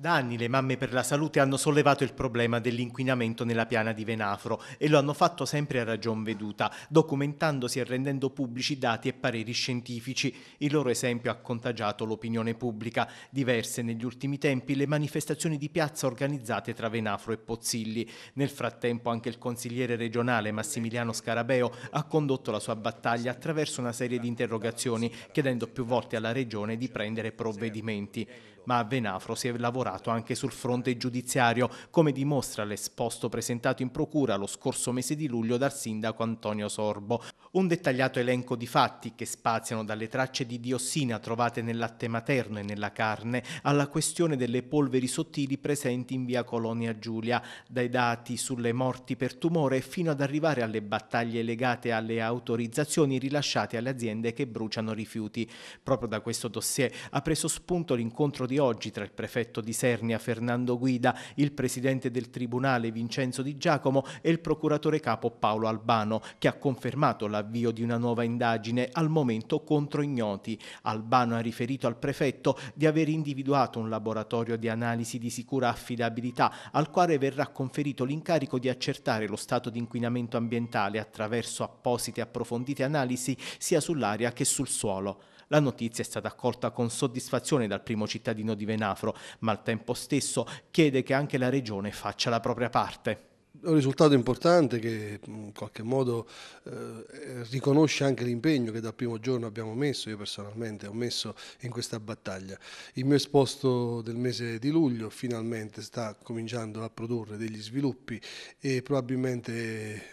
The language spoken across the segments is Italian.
Da anni le mamme per la salute hanno sollevato il problema dell'inquinamento nella piana di Venafro e lo hanno fatto sempre a ragion veduta, documentandosi e rendendo pubblici dati e pareri scientifici. Il loro esempio ha contagiato l'opinione pubblica. Diverse negli ultimi tempi le manifestazioni di piazza organizzate tra Venafro e Pozzilli. Nel frattempo anche il consigliere regionale Massimiliano Scarabeo ha condotto la sua battaglia attraverso una serie di interrogazioni, chiedendo più volte alla regione di prendere provvedimenti. Ma a Venafro si è lavorato lavorato anche sul fronte giudiziario, come dimostra l'esposto presentato in procura lo scorso mese di luglio dal sindaco Antonio Sorbo. Un dettagliato elenco di fatti che spaziano dalle tracce di diossina trovate nel latte materno e nella carne alla questione delle polveri sottili presenti in via Colonia Giulia, dai dati sulle morti per tumore fino ad arrivare alle battaglie legate alle autorizzazioni rilasciate alle aziende che bruciano rifiuti. Proprio da questo dossier ha preso spunto l'incontro di oggi tra il prefetto di Isernia Fernando Guida, il presidente del tribunale Vincenzo Di Giacomo e il procuratore capo Paolo Albano, che ha confermato l'avvio di una nuova indagine al momento contro ignoti. Albano ha riferito al prefetto di aver individuato un laboratorio di analisi di sicura affidabilità al quale verrà conferito l'incarico di accertare lo stato di inquinamento ambientale attraverso apposite e approfondite analisi sia sull'aria che sul suolo. La notizia è stata accolta con soddisfazione dal primo cittadino di Venafro, ma il tempo stesso chiede che anche la Regione faccia la propria parte un risultato importante che in qualche modo eh, riconosce anche l'impegno che dal primo giorno abbiamo messo, io personalmente ho messo in questa battaglia. Il mio esposto del mese di luglio finalmente sta cominciando a produrre degli sviluppi e probabilmente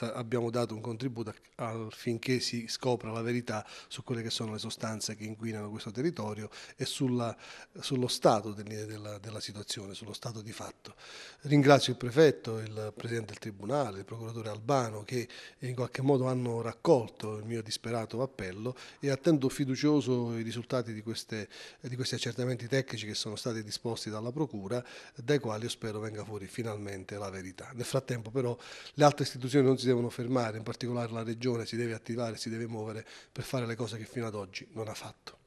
abbiamo dato un contributo affinché si scopra la verità su quelle che sono le sostanze che inquinano questo territorio e sulla, sullo stato della, della situazione, sullo stato di fatto. Ringrazio il prefetto, il Presidente del Tribunale, il Procuratore Albano, che in qualche modo hanno raccolto il mio disperato appello e attendo fiducioso i risultati di, queste, di questi accertamenti tecnici che sono stati disposti dalla Procura, dai quali io spero venga fuori finalmente la verità. Nel frattempo però le altre istituzioni non si devono fermare, in particolare la Regione si deve attivare, si deve muovere per fare le cose che fino ad oggi non ha fatto.